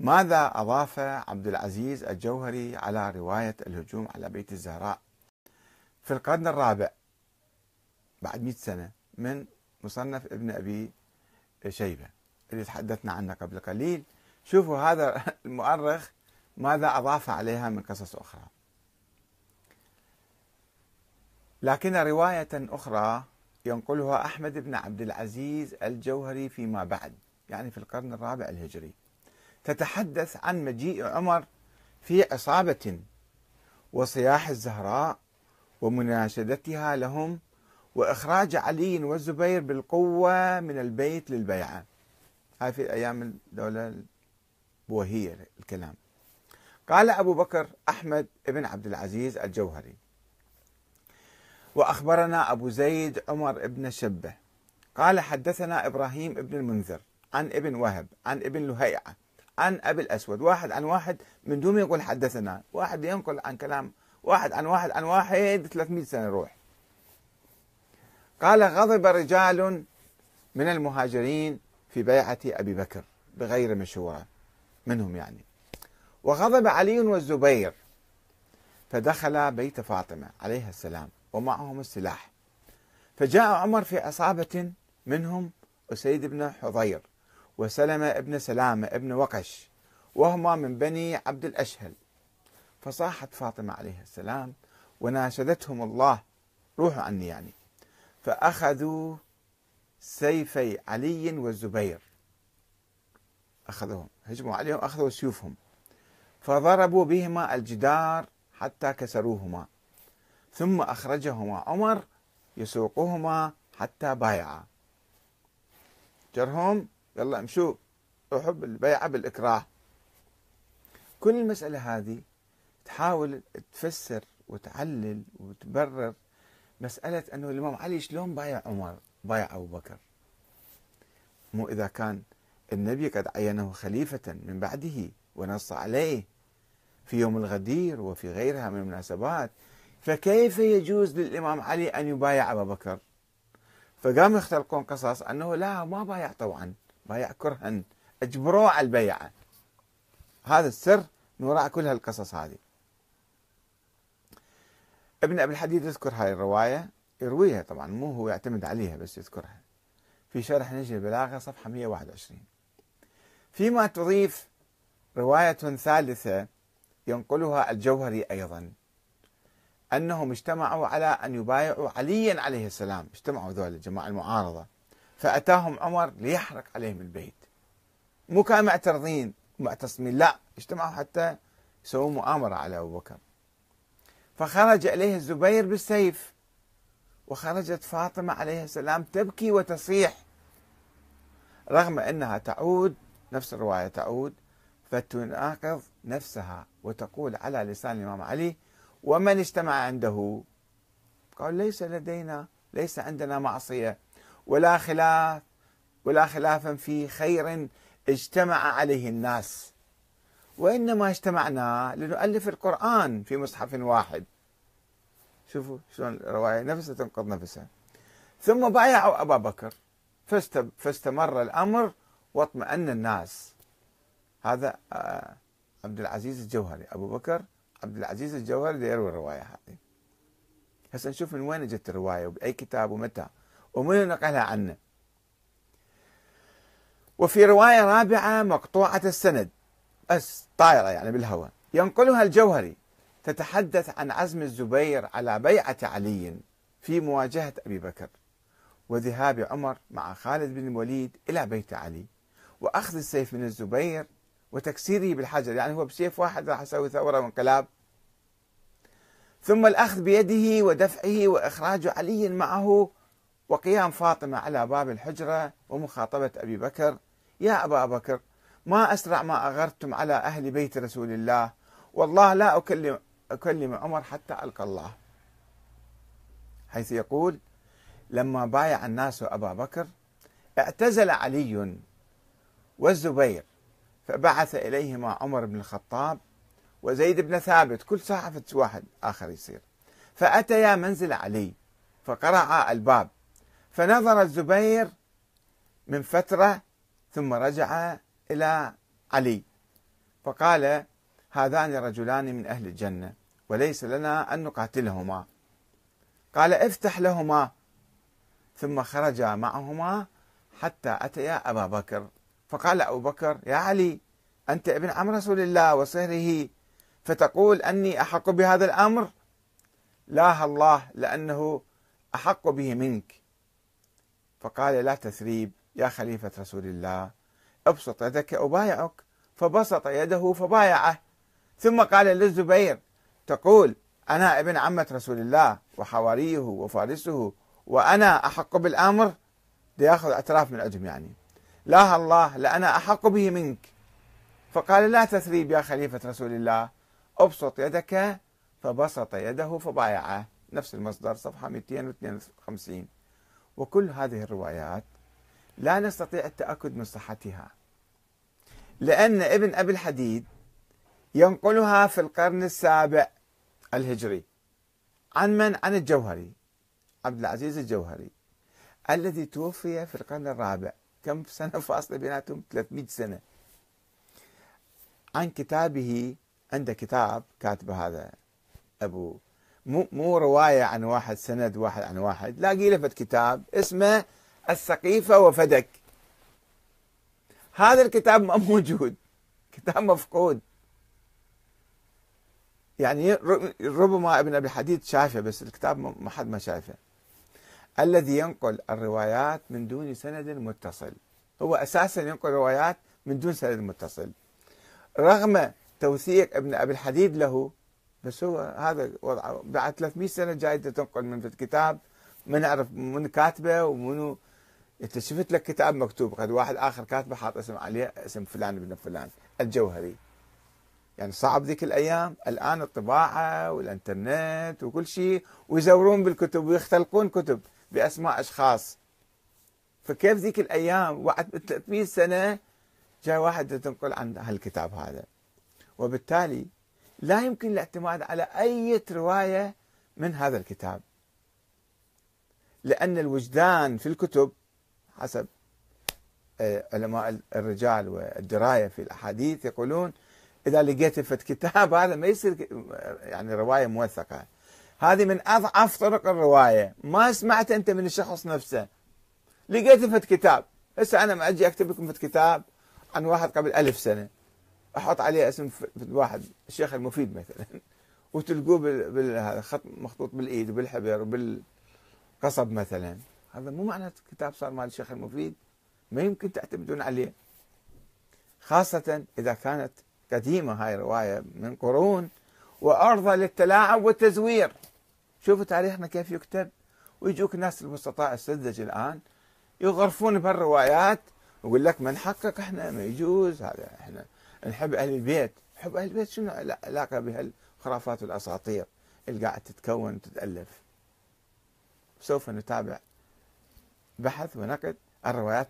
ماذا أضاف عبد العزيز الجوهري على رواية الهجوم على بيت الزهراء في القرن الرابع بعد 100 سنة من مصنف ابن أبي شيبة اللي تحدثنا عنه قبل قليل شوفوا هذا المؤرخ ماذا أضاف عليها من قصص أخرى لكن رواية أخرى ينقلها أحمد بن عبد العزيز الجوهري فيما بعد يعني في القرن الرابع الهجري تتحدث عن مجيء عمر في عصابة وصياح الزهراء ومناشدتها لهم وإخراج علي والزبير بالقوة من البيت للبيعة هاي في أيام الدولة البوهية الكلام قال أبو بكر أحمد بن عبد العزيز الجوهري وأخبرنا أبو زيد عمر بن شبة قال حدثنا إبراهيم بن المنذر عن ابن وهب عن ابن لهيعة عن أبي الأسود واحد عن واحد من دون يقول حدثنا واحد ينقل عن كلام واحد عن واحد عن واحد 300 سنة روح قال غضب رجال من المهاجرين في بيعة أبي بكر بغير مشورة منهم يعني وغضب علي والزبير فدخل بيت فاطمة عليها السلام ومعهم السلاح فجاء عمر في عصابة منهم أسيد بن حضير وسلمة ابن سلامة ابن وقش وهما من بني عبد الأشهل فصاحت فاطمة عليه السلام وناشدتهم الله روحوا عني يعني فأخذوا سيفي علي والزبير أخذوهم هجموا عليهم أخذوا سيوفهم فضربوا بهما الجدار حتى كسروهما ثم أخرجهما عمر يسوقهما حتى بايعا جرهم يلا امشوا احب البيعة بالإكراه كل المسألة هذه تحاول تفسر وتعلل وتبرر مسألة أنه الإمام علي شلون بايع عمر بايع أبو بكر مو إذا كان النبي قد عينه خليفة من بعده ونص عليه في يوم الغدير وفي غيرها من المناسبات فكيف يجوز للإمام علي أن يبايع أبا بكر فقاموا يختلقون قصص أنه لا ما بايع طبعا بايع كرها اجبروه على البيعه هذا السر من وراء كل هالقصص هذه ابن ابي الحديد يذكر هاي الروايه يرويها طبعا مو هو يعتمد عليها بس يذكرها في شرح نجي البلاغه صفحه 121 فيما تضيف روايه ثالثه ينقلها الجوهري ايضا انهم اجتمعوا على ان يبايعوا عليا عليه السلام، اجتمعوا ذول الجماعه المعارضه فأتاهم عمر ليحرق عليهم البيت مو كانوا معترضين معتصمين لا اجتمعوا حتى يسووا مؤامرة على أبو بكر فخرج إليه الزبير بالسيف وخرجت فاطمة عليه السلام تبكي وتصيح رغم أنها تعود نفس الرواية تعود فتناقض نفسها وتقول على لسان الإمام علي ومن اجتمع عنده قال ليس لدينا ليس عندنا معصية ولا خلاف ولا خلافا في خير اجتمع عليه الناس وإنما اجتمعنا لنؤلف القرآن في مصحف واحد شوفوا شلون الرواية نفسها تنقض نفسها ثم بايعوا أبا بكر فاستمر الأمر واطمأن الناس هذا آه، عبد العزيز الجوهري أبو بكر عبد العزيز الجوهري يروي الرواية هذه هسه نشوف من وين اجت الرواية وبأي كتاب ومتى ومن نقلها عنا وفي رواية رابعة مقطوعة السند بس طائرة يعني بالهواء ينقلها الجوهري تتحدث عن عزم الزبير على بيعة علي في مواجهة أبي بكر وذهاب عمر مع خالد بن الوليد إلى بيت علي وأخذ السيف من الزبير وتكسيره بالحجر يعني هو بسيف واحد راح يسوي ثورة وانقلاب ثم الأخذ بيده ودفعه وإخراج علي معه وقيام فاطمة على باب الحجرة ومخاطبة أبي بكر يا أبا بكر ما أسرع ما أغرتم على أهل بيت رسول الله والله لا أكلم, أكلم عمر حتى ألقى الله حيث يقول لما بايع الناس أبا بكر اعتزل علي والزبير فبعث إليهما عمر بن الخطاب وزيد بن ثابت كل صحفة واحد آخر يصير فأتيا منزل علي فقرعا الباب فنظر الزبير من فترة ثم رجع إلى علي فقال هذان رجلان من أهل الجنة وليس لنا أن نقاتلهما قال افتح لهما ثم خرج معهما حتى أتيا أبا بكر فقال أبو بكر يا علي أنت ابن عم رسول الله وصهره فتقول أني أحق بهذا الأمر لا الله لأنه أحق به منك فقال لا تثريب يا خليفة رسول الله ابسط يدك أبايعك فبسط يده فبايعه ثم قال للزبير تقول أنا ابن عمة رسول الله وحواريه وفارسه وأنا أحق بالأمر ليأخذ أطراف من عندهم يعني لا الله لأنا أحق به منك فقال لا تثريب يا خليفة رسول الله أبسط يدك فبسط يده فبايعه نفس المصدر صفحة 252 وكل هذه الروايات لا نستطيع التأكد من صحتها لأن ابن أبي الحديد ينقلها في القرن السابع الهجري عن من؟ عن الجوهري عبد العزيز الجوهري الذي توفي في القرن الرابع كم سنة فاصلة بيناتهم 300 سنة عن كتابه عنده كتاب كاتبه هذا أبو مو مو روايه عن واحد سند واحد عن واحد لاقي له كتاب اسمه السقيفه وفدك هذا الكتاب ما موجود كتاب مفقود يعني ربما ابن ابي الحديد شافه بس الكتاب ما حد ما شافه الذي ينقل الروايات من دون سند متصل هو اساسا ينقل روايات من دون سند متصل رغم توثيق ابن ابي الحديد له بس هو هذا وضعه بعد 300 سنه جايده تنقل من الكتاب ما نعرف من كاتبه ومنو انت شفت لك كتاب مكتوب قد واحد اخر كاتبه حاط اسم عليه اسم فلان ابن فلان الجوهري يعني صعب ذيك الايام الان الطباعه والانترنت وكل شيء ويزورون بالكتب ويختلقون كتب باسماء اشخاص فكيف ذيك الايام بعد 300 سنه جاء واحد تنقل عن هالكتاب هذا وبالتالي لا يمكن الاعتماد على أي رواية من هذا الكتاب لأن الوجدان في الكتب حسب آه، علماء الرجال والدراية في الأحاديث يقولون إذا لقيت فت كتاب هذا ما يصير آه، يعني رواية موثقة هذه من أضعف طرق الرواية ما سمعت أنت من الشخص نفسه لقيت فت كتاب هسه أنا ما أجي أكتب لكم فت كتاب عن واحد قبل ألف سنة احط عليه اسم واحد الشيخ المفيد مثلا وتلقوه بالخط خط مخطوط بالايد وبالحبر وبالقصب مثلا هذا مو معنى الكتاب صار مال الشيخ المفيد ما يمكن تعتمدون عليه خاصة إذا كانت قديمة هاي الرواية من قرون وأرضى للتلاعب والتزوير شوفوا تاريخنا كيف يكتب ويجوك ناس المستطاع السذج الآن يغرفون بهالروايات ويقول لك ما نحقق احنا ما يجوز هذا احنا نحب أهل البيت حب أهل البيت شنو علاقه بهالخرافات والأساطير اللي قاعد تتكون وتتألف سوف نتابع بحث ونقد الروايات